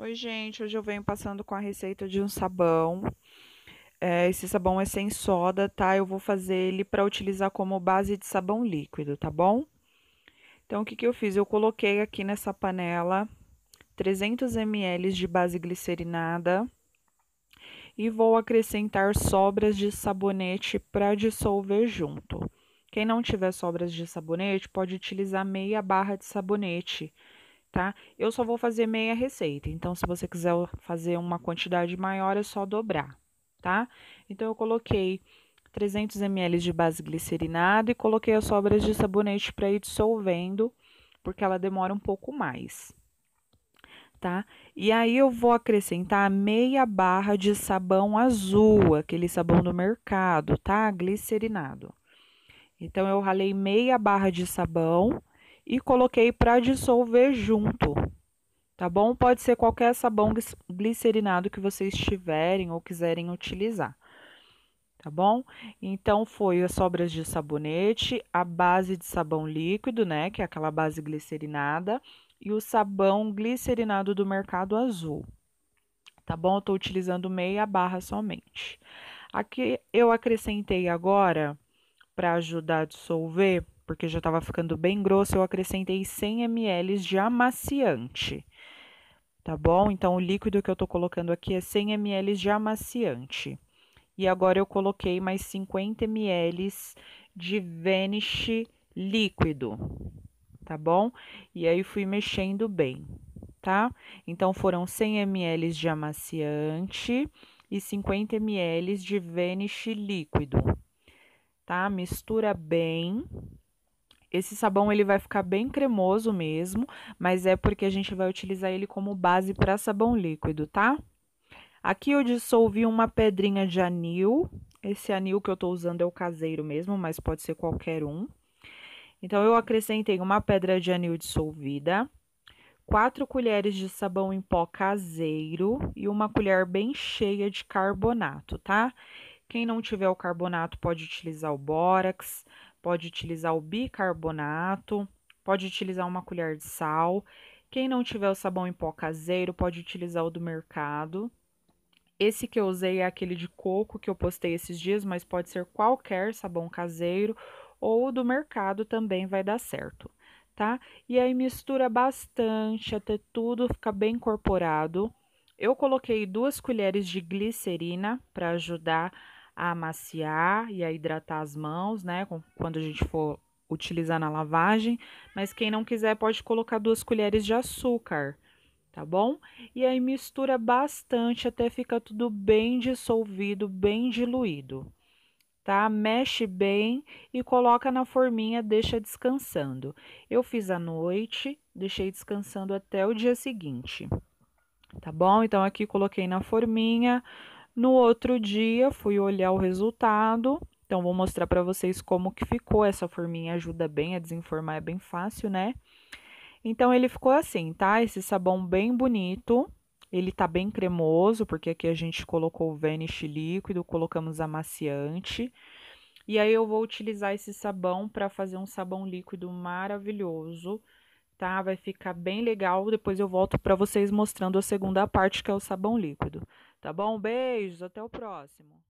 Oi, gente. Hoje eu venho passando com a receita de um sabão. É, esse sabão é sem soda, tá? Eu vou fazer ele para utilizar como base de sabão líquido, tá bom? Então, o que, que eu fiz? Eu coloquei aqui nessa panela 300 ml de base glicerinada e vou acrescentar sobras de sabonete para dissolver junto. Quem não tiver sobras de sabonete, pode utilizar meia barra de sabonete tá? Eu só vou fazer meia receita, então se você quiser fazer uma quantidade maior é só dobrar, tá? Então eu coloquei 300 ml de base glicerinada e coloquei as sobras de sabonete para ir dissolvendo, porque ela demora um pouco mais, tá? E aí eu vou acrescentar meia barra de sabão azul, aquele sabão do mercado, tá? Glicerinado. Então eu ralei meia barra de sabão e coloquei para dissolver junto, tá bom? Pode ser qualquer sabão glicerinado que vocês tiverem ou quiserem utilizar, tá bom? Então, foi as sobras de sabonete, a base de sabão líquido, né, que é aquela base glicerinada, e o sabão glicerinado do mercado azul, tá bom? Eu tô utilizando meia barra somente. Aqui eu acrescentei agora, para ajudar a dissolver, porque já estava ficando bem grosso, eu acrescentei 100 ml de amaciante. Tá bom? Então, o líquido que eu estou colocando aqui é 100 ml de amaciante. E agora eu coloquei mais 50 ml de vanish líquido, tá bom? E aí fui mexendo bem, tá? Então, foram 100 ml de amaciante e 50 ml de vanish líquido, tá? Mistura bem. Esse sabão ele vai ficar bem cremoso mesmo, mas é porque a gente vai utilizar ele como base para sabão líquido, tá? Aqui eu dissolvi uma pedrinha de anil. Esse anil que eu estou usando é o caseiro mesmo, mas pode ser qualquer um. Então, eu acrescentei uma pedra de anil dissolvida, quatro colheres de sabão em pó caseiro e uma colher bem cheia de carbonato, tá? Quem não tiver o carbonato pode utilizar o bórax, pode utilizar o bicarbonato, pode utilizar uma colher de sal. Quem não tiver o sabão em pó caseiro, pode utilizar o do mercado. Esse que eu usei é aquele de coco que eu postei esses dias, mas pode ser qualquer sabão caseiro ou do mercado também vai dar certo, tá? E aí mistura bastante até tudo ficar bem incorporado. Eu coloquei duas colheres de glicerina para ajudar a amaciar e a hidratar as mãos, né? Quando a gente for utilizar na lavagem. Mas quem não quiser pode colocar duas colheres de açúcar, tá bom? E aí mistura bastante até ficar tudo bem dissolvido, bem diluído. Tá? Mexe bem e coloca na forminha, deixa descansando. Eu fiz à noite, deixei descansando até o dia seguinte. Tá bom? Então aqui coloquei na forminha, no outro dia, fui olhar o resultado. Então, vou mostrar para vocês como que ficou. Essa forminha ajuda bem a desenformar, é bem fácil, né? Então, ele ficou assim, tá? Esse sabão bem bonito. Ele tá bem cremoso, porque aqui a gente colocou o vanish líquido, colocamos amaciante. E aí eu vou utilizar esse sabão para fazer um sabão líquido maravilhoso, tá? Vai ficar bem legal. Depois eu volto para vocês mostrando a segunda parte, que é o sabão líquido. Tá bom? Beijos, até o próximo.